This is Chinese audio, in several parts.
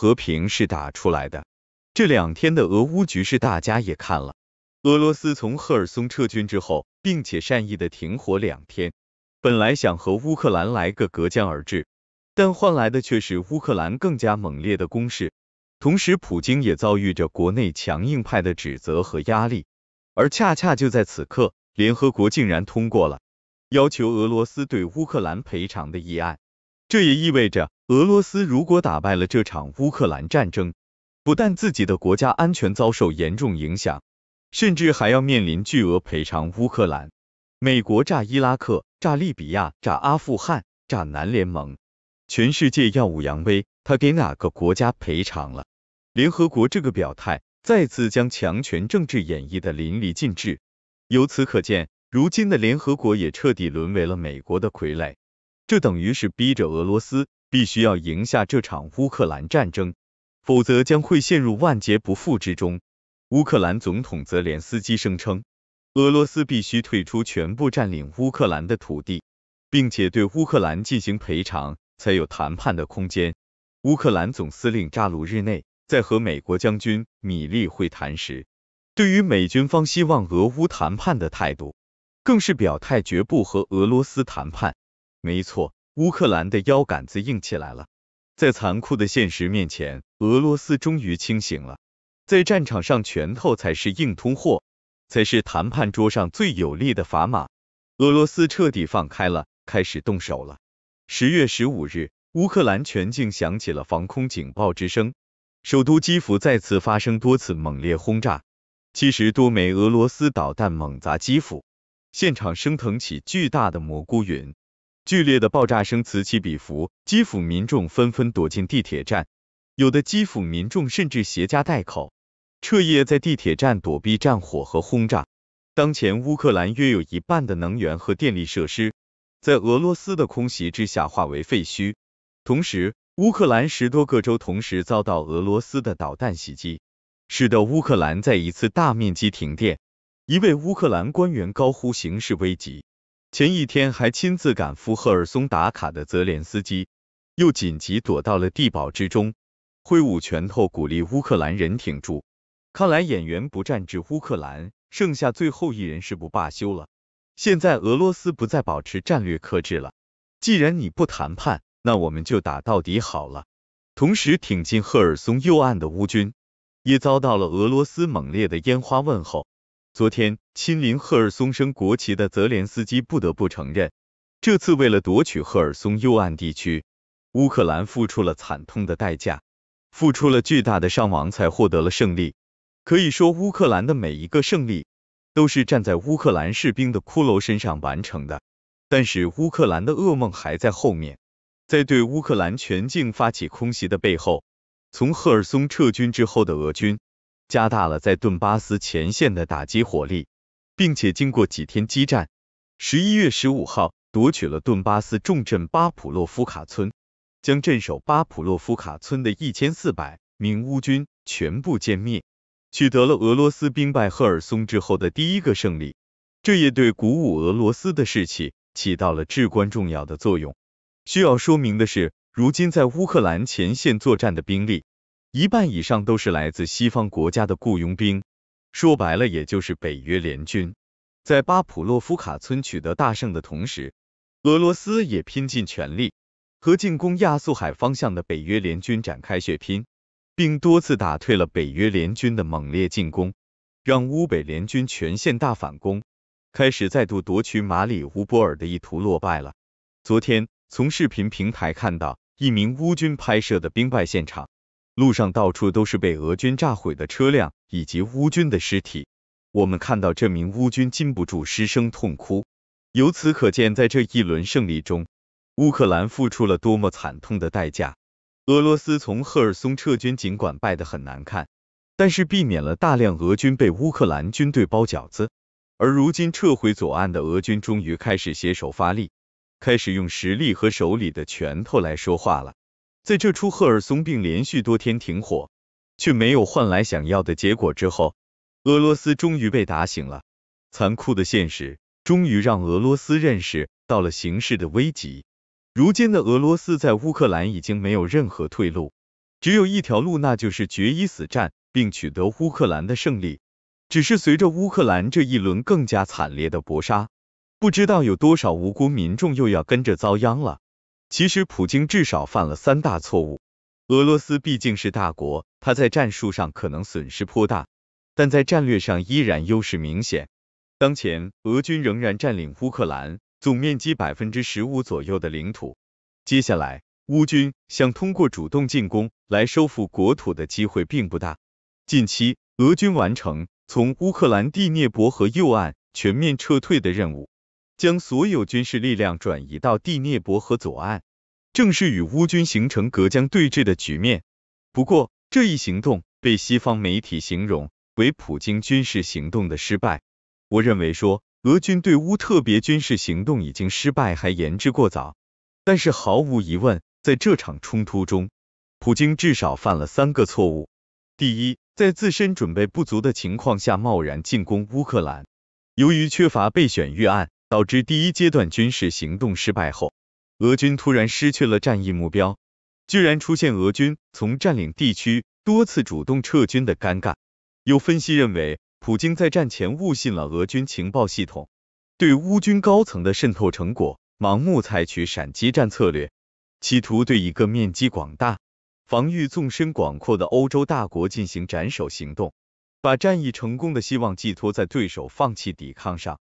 和平是打出来的。这两天的俄乌局势大家也看了，俄罗斯从赫尔松撤军之后，并且善意的停火两天，本来想和乌克兰来个隔江而治，但换来的却是乌克兰更加猛烈的攻势。同时，普京也遭遇着国内强硬派的指责和压力。而恰恰就在此刻，联合国竟然通过了要求俄罗斯对乌克兰赔偿的议案。这也意味着，俄罗斯如果打败了这场乌克兰战争，不但自己的国家安全遭受严重影响，甚至还要面临巨额赔偿。乌克兰、美国炸伊拉克、炸利比亚、炸阿富汗、炸南联盟，全世界耀武扬威，他给哪个国家赔偿了？联合国这个表态，再次将强权政治演绎的淋漓尽致。由此可见，如今的联合国也彻底沦为了美国的傀儡。这等于是逼着俄罗斯必须要赢下这场乌克兰战争，否则将会陷入万劫不复之中。乌克兰总统泽连斯基声称，俄罗斯必须退出全部占领乌克兰的土地，并且对乌克兰进行赔偿，才有谈判的空间。乌克兰总司令扎卢日内在和美国将军米利会谈时，对于美军方希望俄乌谈判的态度，更是表态绝不和俄罗斯谈判。没错，乌克兰的腰杆子硬起来了。在残酷的现实面前，俄罗斯终于清醒了。在战场上，拳头才是硬通货，才是谈判桌上最有力的砝码。俄罗斯彻底放开了，开始动手了。十月十五日，乌克兰全境响起了防空警报之声，首都基辅再次发生多次猛烈轰炸，七十多枚俄罗斯导弹猛砸基辅，现场升腾起巨大的蘑菇云。剧烈的爆炸声此起彼伏，基辅民众纷纷躲进地铁站，有的基辅民众甚至携家带口，彻夜在地铁站躲避战火和轰炸。当前，乌克兰约有一半的能源和电力设施在俄罗斯的空袭之下化为废墟，同时，乌克兰十多个州同时遭到俄罗斯的导弹袭击，使得乌克兰再一次大面积停电。一位乌克兰官员高呼形势危急。前一天还亲自赶赴赫尔松打卡的泽连斯基，又紧急躲到了地堡之中，挥舞拳头鼓励乌克兰人挺住。看来演员不战至乌克兰剩下最后一人是不罢休了。现在俄罗斯不再保持战略克制了，既然你不谈判，那我们就打到底好了。同时挺进赫尔松右岸的乌军，也遭到了俄罗斯猛烈的烟花问候。昨天亲临赫尔松升国旗的泽连斯基不得不承认，这次为了夺取赫尔松右岸地区，乌克兰付出了惨痛的代价，付出了巨大的伤亡才获得了胜利。可以说，乌克兰的每一个胜利都是站在乌克兰士兵的骷髅身上完成的。但是，乌克兰的噩梦还在后面，在对乌克兰全境发起空袭的背后，从赫尔松撤军之后的俄军。加大了在顿巴斯前线的打击火力，并且经过几天激战，十一月十五号夺取了顿巴斯重镇巴普洛夫卡村，将镇守巴普洛夫卡村的一千四百名乌军全部歼灭，取得了俄罗斯兵败赫尔松之后的第一个胜利，这也对鼓舞俄罗斯的士气起到了至关重要的作用。需要说明的是，如今在乌克兰前线作战的兵力。一半以上都是来自西方国家的雇佣兵，说白了也就是北约联军。在巴普洛夫卡村取得大胜的同时，俄罗斯也拼尽全力和进攻亚速海方向的北约联军展开血拼，并多次打退了北约联军的猛烈进攻，让乌北联军全线大反攻，开始再度夺取马里乌波尔的意图落败了。昨天从视频平台看到一名乌军拍摄的兵败现场。路上到处都是被俄军炸毁的车辆以及乌军的尸体，我们看到这名乌军禁不住失声痛哭。由此可见，在这一轮胜利中，乌克兰付出了多么惨痛的代价。俄罗斯从赫尔松撤军，尽管败得很难看，但是避免了大量俄军被乌克兰军队包饺子。而如今撤回左岸的俄军终于开始携手发力，开始用实力和手里的拳头来说话了。在这出赫尔松并连续多天停火，却没有换来想要的结果之后，俄罗斯终于被打醒了。残酷的现实终于让俄罗斯认识到了形势的危急。如今的俄罗斯在乌克兰已经没有任何退路，只有一条路，那就是决一死战，并取得乌克兰的胜利。只是随着乌克兰这一轮更加惨烈的搏杀，不知道有多少无辜民众又要跟着遭殃了。其实，普京至少犯了三大错误。俄罗斯毕竟是大国，他在战术上可能损失颇大，但在战略上依然优势明显。当前，俄军仍然占领乌克兰总面积百分之十五左右的领土。接下来，乌军想通过主动进攻来收复国土的机会并不大。近期，俄军完成从乌克兰第聂伯河右岸全面撤退的任务。将所有军事力量转移到第聂伯河左岸，正式与乌军形成隔江对峙的局面。不过，这一行动被西方媒体形容为普京军事行动的失败。我认为说俄军对乌特别军事行动已经失败还言之过早。但是毫无疑问，在这场冲突中，普京至少犯了三个错误：第一，在自身准备不足的情况下贸然进攻乌克兰，由于缺乏备选预案。导致第一阶段军事行动失败后，俄军突然失去了战役目标，居然出现俄军从占领地区多次主动撤军的尴尬。有分析认为，普京在战前误信了俄军情报系统对乌军高层的渗透成果，盲目采取闪击战策略，企图对一个面积广大、防御纵深广阔的欧洲大国进行斩首行动，把战役成功的希望寄托在对手放弃抵抗上。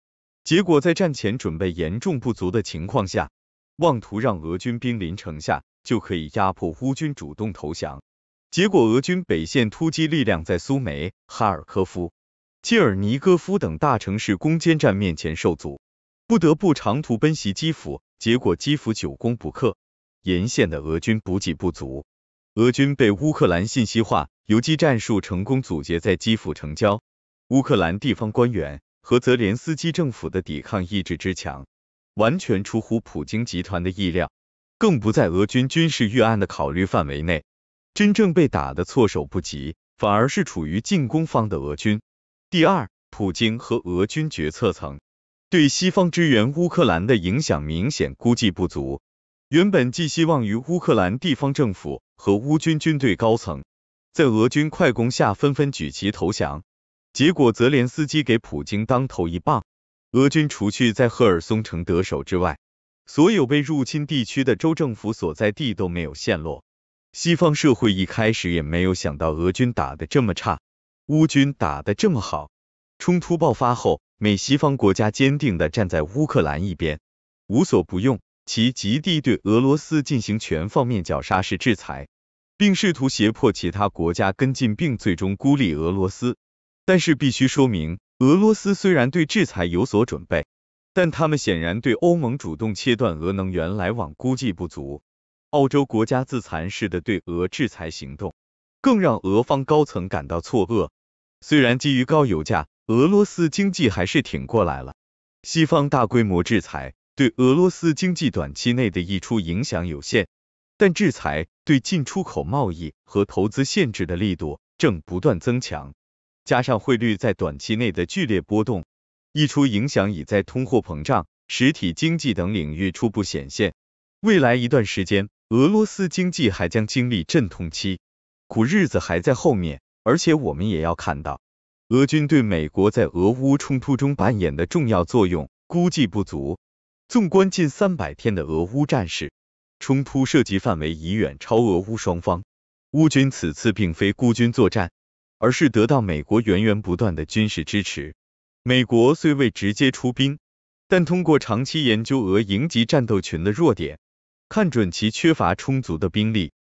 结果在战前准备严重不足的情况下，妄图让俄军兵临城下就可以压迫乌军主动投降。结果俄军北线突击力量在苏梅、哈尔科夫、切尔尼戈夫等大城市攻坚战面前受阻，不得不长途奔袭基辅。结果基辅久攻不克，沿线的俄军补给不足，俄军被乌克兰信息化游击战术成功阻截在基辅城郊。乌克兰地方官员。和泽连斯基政府的抵抗意志之强，完全出乎普京集团的意料，更不在俄军军事预案的考虑范围内。真正被打得措手不及，反而是处于进攻方的俄军。第二，普京和俄军决策层对西方支援乌克兰的影响明显估计不足，原本寄希望于乌克兰地方政府和乌军军队高层，在俄军快攻下纷纷举旗投降。结果，泽连斯基给普京当头一棒。俄军除去在赫尔松城得手之外，所有被入侵地区的州政府所在地都没有陷落。西方社会一开始也没有想到俄军打的这么差，乌军打的这么好。冲突爆发后，美西方国家坚定的站在乌克兰一边，无所不用其极地对俄罗斯进行全方面绞杀式制裁，并试图胁迫其他国家跟进，并最终孤立俄罗斯。但是必须说明，俄罗斯虽然对制裁有所准备，但他们显然对欧盟主动切断俄能源来往估计不足。澳洲国家自残式的对俄制裁行动，更让俄方高层感到错愕。虽然基于高油价，俄罗斯经济还是挺过来了。西方大规模制裁对俄罗斯经济短期内的溢出影响有限，但制裁对进出口贸易和投资限制的力度正不断增强。加上汇率在短期内的剧烈波动溢出影响已在通货膨胀、实体经济等领域初步显现。未来一段时间，俄罗斯经济还将经历阵痛期，苦日子还在后面。而且我们也要看到，俄军对美国在俄乌冲突中扮演的重要作用估计不足。纵观近三百天的俄乌战事，冲突涉及范围已远超俄乌双方，乌军此次并非孤军作战。而是得到美国源源不断的军事支持。美国虽未直接出兵，但通过长期研究俄营级战斗群的弱点，看准其缺乏充足的兵力，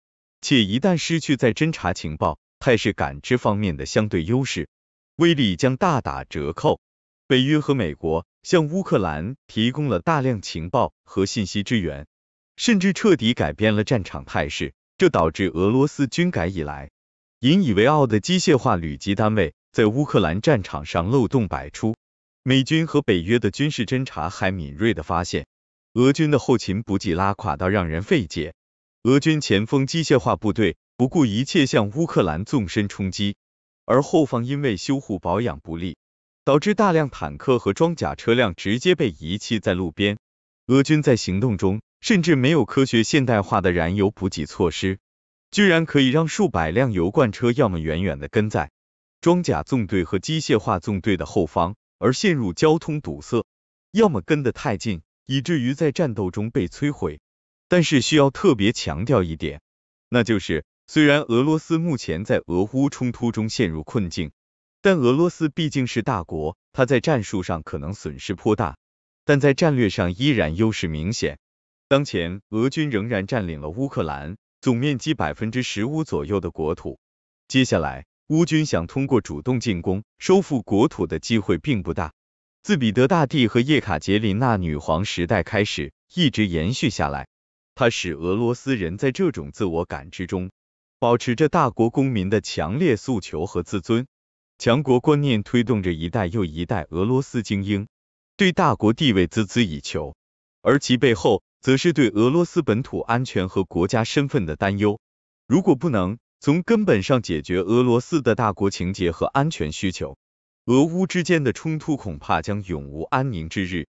且一旦失去在侦察情报、态势感知方面的相对优势，威力将大打折扣。北约和美国向乌克兰提供了大量情报和信息支援，甚至彻底改变了战场态势，这导致俄罗斯军改以来。引以为傲的机械化旅级单位在乌克兰战场上漏洞百出。美军和北约的军事侦察还敏锐地发现，俄军的后勤补给拉垮到让人费解。俄军前锋机械化部队不顾一切向乌克兰纵深冲击，而后方因为修护保养不力，导致大量坦克和装甲车辆直接被遗弃在路边。俄军在行动中甚至没有科学现代化的燃油补给措施。居然可以让数百辆油罐车要么远远的跟在装甲纵队和机械化纵队的后方而陷入交通堵塞，要么跟得太近以至于在战斗中被摧毁。但是需要特别强调一点，那就是虽然俄罗斯目前在俄乌冲突中陷入困境，但俄罗斯毕竟是大国，它在战术上可能损失颇大，但在战略上依然优势明显。当前俄军仍然占领了乌克兰。总面积百分之十五左右的国土，接下来乌军想通过主动进攻收复国土的机会并不大。自彼得大帝和叶卡捷琳娜女皇时代开始，一直延续下来，它使俄罗斯人在这种自我感知中，保持着大国公民的强烈诉求和自尊。强国观念推动着一代又一代俄罗斯精英对大国地位孜孜以求，而其背后。则是对俄罗斯本土安全和国家身份的担忧。如果不能从根本上解决俄罗斯的大国情节和安全需求，俄乌之间的冲突恐怕将永无安宁之日。